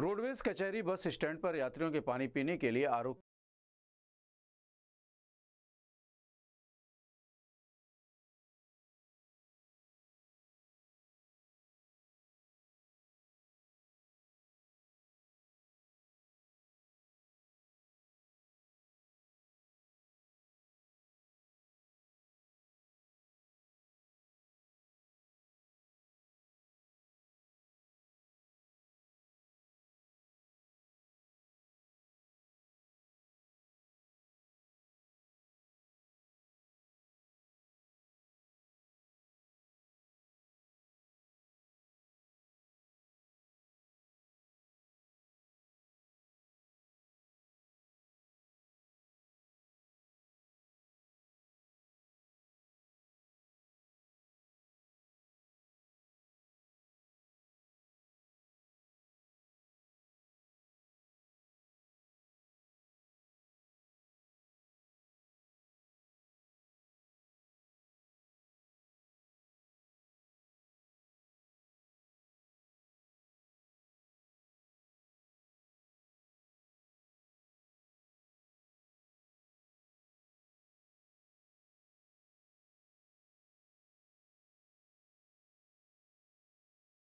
roadways कचहरी bus stand पर यात्रियों के पानी पीने के लिए आरोप